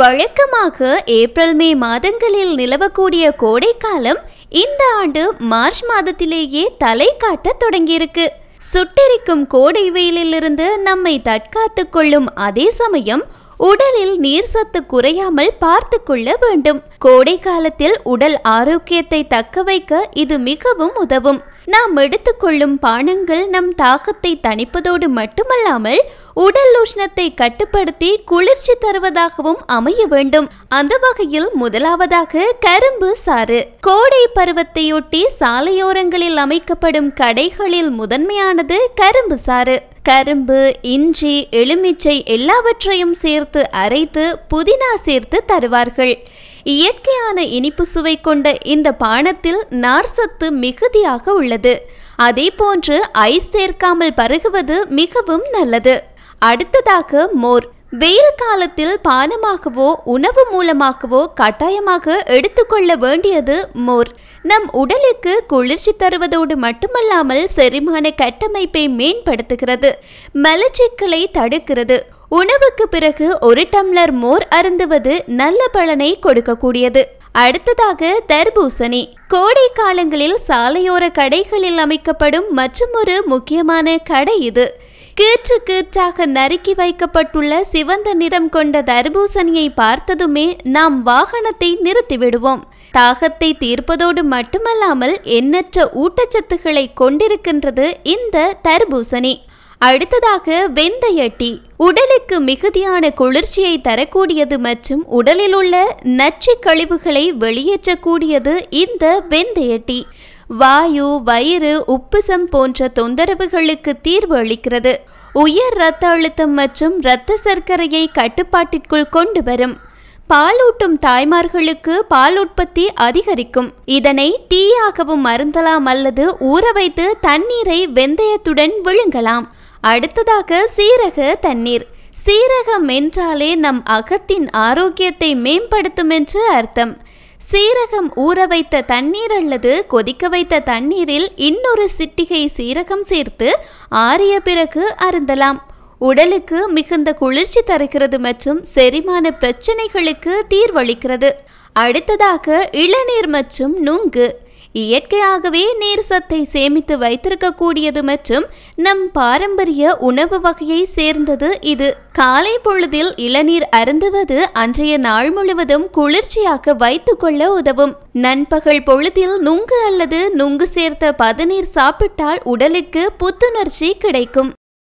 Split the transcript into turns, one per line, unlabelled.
வழக்கமாக April May மாதங்களில் நிலவக்கூடிய கோடைக்காலம் இந்த ஆண்டு மார்ச் மாதத்திலேயே தலை காட்ட தொடங்கியிருக்கு சுட்டெரிக்கும் கோடை வெயிலிலிருந்து நம்மை தற்காத்து கொள்ளும் அதே சமயம் உடலில் நீர் சத்து குறையாமல் பார்த்து கொள்ள வேண்டும் கோடை காலத்தில் உடல் ஆரோக்கியத்தை தக்க வைக்க இது மிகவும் உதவும் நாம் எடுத்துக்கொள்ளும் பானங்கள் நம் தாகத்தை தணிப்பதோடு மட்டுமல்லாமல் உடல் உஷ்ணத்தை கட்டுப்படுத்தி குளிர்ச்சி தருவதாகவும் அமைய வேண்டும் அந்த வகையில் முதலாவதாக கரும்பு சாறு கோடை பருவத்தையொட்டி சாலையோரங்களில் அமைக்கப்படும் கடைகளில் முதன்மையானது கரும்பு சாறு கரும்பு இஞ்சி எலுமிச்சை எல்லாவற்றையும் சேர்த்து அரைத்து புதினா சேர்த்து தருவார்கள் இயற்கையான இனிப்பு சுவை கொண்ட இந்த பானத்தில் நார்சத்து மிகுதியாக உள்ளது அதே போன்று ஐஸ் சேர்க்காமல் பருகுவது மிகவும் நல்லது அடுத்ததாக மோர் வெயில் காலத்தில் பானமாகவோ உணவு மூலமாகவோ கட்டாயமாக எடுத்துக்கொள்ள வேண்டியது மோர் நம் உடலுக்கு குளிர்ச்சி தருவதோடு மட்டுமல்லாமல் செரிமான கட்டமைப்பை மேம்படுத்துகிறது மலச்சிக்கலை தடுக்கிறது உணவுக்கு பிறகு ஒரு டம்ளர் மோர் அருந்துவது நல்ல பலனை கொடுக்கக்கூடியது அடுத்ததாக தர்பூசணி கோடை காலங்களில் சாலையோர கடைகளில் அமைக்கப்படும் மற்றும் ஒரு முக்கியமான கடை இது கீற்று கீற்றாக நறுக்கி வைக்கப்பட்டுள்ள சிவந்த நிறம் கொண்ட தர்பூசணியை பார்த்ததுமே நாம் வாகனத்தை நிறுத்திவிடுவோம் தாகத்தை தீர்ப்பதோடு மட்டுமல்லாமல் எண்ணற்ற ஊட்டச்சத்துக்களை கொண்டிருக்கின்றது இந்த தர்பூசணி அடுத்ததாக வெந்தையட்டி உடலுக்கு மிகுதியான குளிர்ச்சியை தரக்கூடியது மற்றும் உடலில் உள்ள நச்சு கழிவுகளை வெளியேற்றக்கூடியது இந்த வெந்தையட்டி வாயு வயிறு உப்புசம் போன்ற தொந்தரவுகளுக்கு தீர்வு அளிக்கிறது உயர் இரத்த அழுத்தம் மற்றும் இரத்த சர்க்கரையை கட்டுப்பாட்டிற்குள் கொண்டு வரும் பாலூட்டும் தாய்மார்களுக்கு பால் உற்பத்தி அதிகரிக்கும் இதனை டீயாகவும் மருந்தலாம் அல்லது ஊற வைத்து தண்ணீரை வெந்தயத்துடன் விழுங்கலாம் அடுத்ததாக சீரக தண்ணீர் சீரகம் என்றாலே நம் அகத்தின் ஆரோக்கியத்தை மேம்படுத்தும் என்று அர்த்தம் சீரகம் ஊற வைத்த தண்ணீர் அல்லது கொதிக்க வைத்த தண்ணீரில் இன்னொரு சிட்டிகை சீரகம் சேர்த்து ஆறிய பிறகு அருந்தலாம் உடலுக்கு மிகுந்த குளிர்ச்சி தருகிறது மற்றும் செரிமான பிரச்சனைகளுக்கு தீர்வளிக்கிறது அடுத்ததாக இளநீர் மற்றும் நுங்கு இயற்கையாகவே நீர் சத்தை சேமித்து வைத்திருக்கக்கூடியது மற்றும் நம் பாரம்பரிய உணவு வகையை சேர்ந்தது இது காலை பொழுதில் இளநீர் அருந்துவது அன்றைய நாள் முழுவதும் குளிர்ச்சியாக வைத்துக்கொள்ள உதவும் நண்பகல் பொழுதில் நுங்கு அல்லது நுங்கு சேர்த்த பதநீர் சாப்பிட்டால் உடலுக்கு புத்துணர்ச்சி கிடைக்கும்